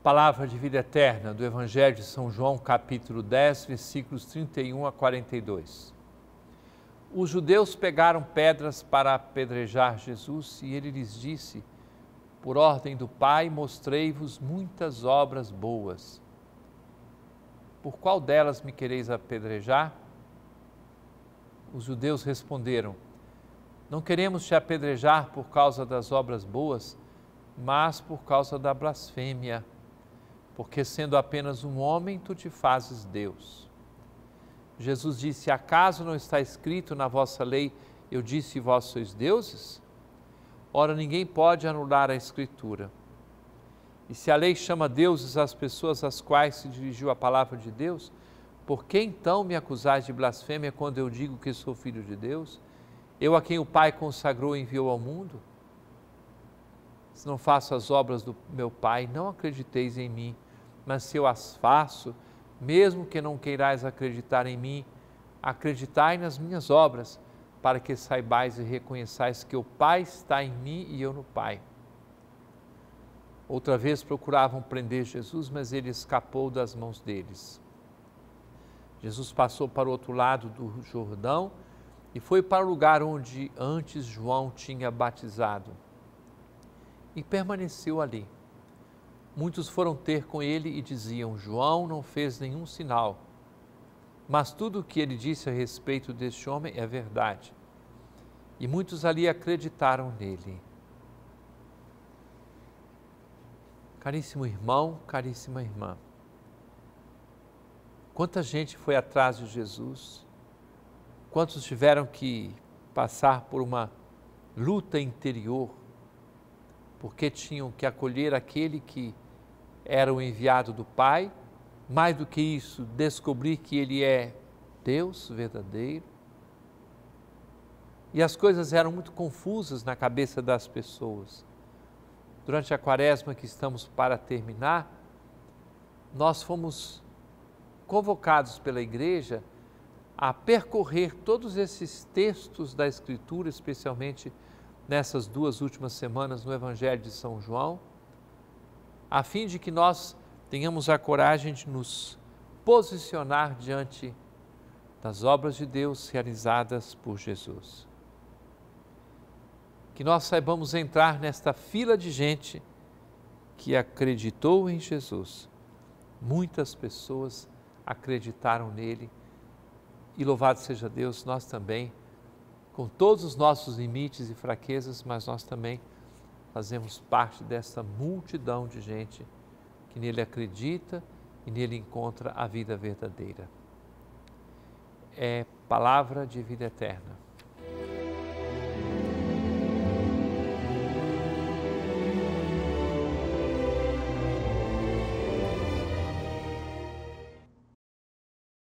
Palavra de vida eterna do Evangelho de São João, capítulo 10, versículos 31 a 42. Os judeus pegaram pedras para apedrejar Jesus e ele lhes disse: Por ordem do Pai, mostrei-vos muitas obras boas. Por qual delas me quereis apedrejar? Os judeus responderam: Não queremos te apedrejar por causa das obras boas, mas por causa da blasfêmia porque sendo apenas um homem, tu te fazes Deus. Jesus disse: Acaso não está escrito na vossa lei, eu disse, vós sois deuses? Ora, ninguém pode anular a Escritura. E se a lei chama deuses as pessoas às quais se dirigiu a palavra de Deus, por que então me acusais de blasfêmia quando eu digo que sou filho de Deus? Eu a quem o Pai consagrou e enviou ao mundo? Se não faço as obras do meu Pai, não acrediteis em mim mas se eu as faço, mesmo que não queirais acreditar em mim, acreditai nas minhas obras, para que saibais e reconheçais que o Pai está em mim e eu no Pai. Outra vez procuravam prender Jesus, mas ele escapou das mãos deles. Jesus passou para o outro lado do Jordão e foi para o lugar onde antes João tinha batizado. E permaneceu ali. Muitos foram ter com ele e diziam: João não fez nenhum sinal, mas tudo o que ele disse a respeito deste homem é verdade. E muitos ali acreditaram nele. Caríssimo irmão, caríssima irmã, quanta gente foi atrás de Jesus, quantos tiveram que passar por uma luta interior, porque tinham que acolher aquele que era o enviado do Pai, mais do que isso, descobrir que ele é Deus verdadeiro. E as coisas eram muito confusas na cabeça das pessoas. Durante a quaresma que estamos para terminar, nós fomos convocados pela igreja a percorrer todos esses textos da Escritura, especialmente nessas duas últimas semanas no Evangelho de São João, a fim de que nós tenhamos a coragem de nos posicionar diante das obras de Deus realizadas por Jesus. Que nós saibamos entrar nesta fila de gente que acreditou em Jesus. Muitas pessoas acreditaram nele e louvado seja Deus, nós também, com todos os nossos limites e fraquezas, mas nós também fazemos parte dessa multidão de gente que nele acredita e nele encontra a vida verdadeira. É palavra de vida eterna.